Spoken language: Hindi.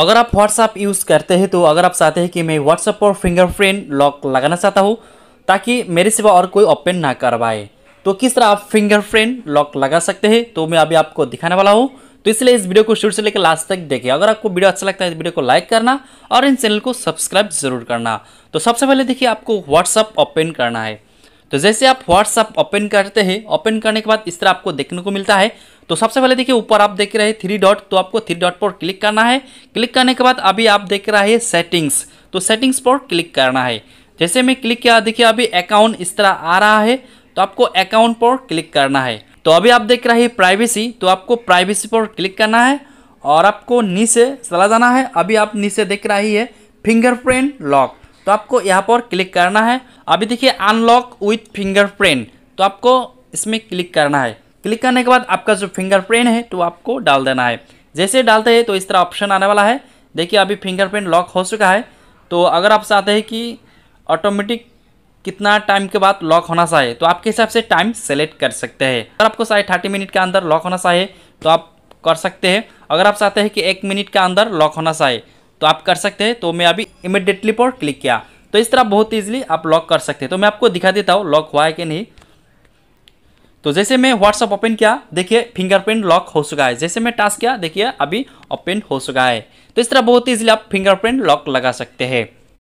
अगर आप व्हाट्सअप यूज़ करते हैं तो अगर आप चाहते हैं कि मैं व्हाट्सअप पर फिंगरप्रिंट लॉक लगाना चाहता हूँ ताकि मेरे सिवा और कोई ओपन ना करवाए तो किस तरह आप फिंगरप्रिंट लॉक लगा सकते हैं तो मैं अभी आपको दिखाने वाला हूँ तो इसलिए इस वीडियो को शुरू से लेकर लास्ट तक देखिए अगर आपको वीडियो अच्छा लगता है तो वीडियो को लाइक करना और इन चैनल को सब्सक्राइब जरूर करना तो सबसे पहले देखिए आपको व्हाट्सअप ओपन करना है तो जैसे आप व्हाट्सअप ओपन करते हैं ओपन करने के बाद इस तरह आपको देखने को मिलता है तो सबसे पहले देखिए ऊपर आप देख रहे हैं थ्री डॉट तो आपको थ्री डॉट पर क्लिक करना है क्लिक करने के बाद अभी आप देख रहे हैं सेटिंग्स तो सेटिंग्स पर क्लिक करना है जैसे मैं क्लिक किया देखिए अभी अकाउंट इस तरह आ रहा है तो आपको अकाउंट पर क्लिक करना है तो अभी आप देख रहे हैं प्राइवेसी तो आपको प्राइवेसी पर क्लिक करना है और आपको नीचे चला जाना है अभी आप नीचे देख रही है फिंगरप्रिंट लॉक तो आपको यहाँ पर क्लिक करना है अभी देखिए अनलॉक विथ फिंगरप्रिंट तो आपको इसमें क्लिक करना है क्लिक करने के बाद आपका जो फिंगरप्रिंट है तो आपको डाल देना है जैसे डालते हैं तो इस तरह ऑप्शन आने वाला है देखिए अभी फिंगरप्रिंट लॉक हो चुका है तो अगर आप चाहते हैं कि ऑटोमेटिक कितना टाइम के बाद लॉक होना चाहिए तो आपके हिसाब से टाइम सेलेक्ट कर सकते हैं अगर आपको चाहे थर्टी मिनट के अंदर लॉक होना चाहिए तो आप कर सकते हैं अगर आप चाहते हैं कि एक मिनट के अंदर लॉक होना चाहिए तो आप कर सकते हैं तो मैं अभी इमिडिएटली पर क्लिक किया तो इस तरह बहुत ईजिली आप लॉक कर सकते हैं तो मैं आपको दिखा देता हूँ लॉक हुआ है कि नहीं तो जैसे मैं व्हाट्सअप ओपन किया देखिए फिंगरप्रिंट लॉक हो चुका है जैसे मैं टास्क किया देखिए अभी ओपन हो चुका है तो इस तरह बहुत ईजिली आप फिंगरप्रिंट लॉक लगा सकते हैं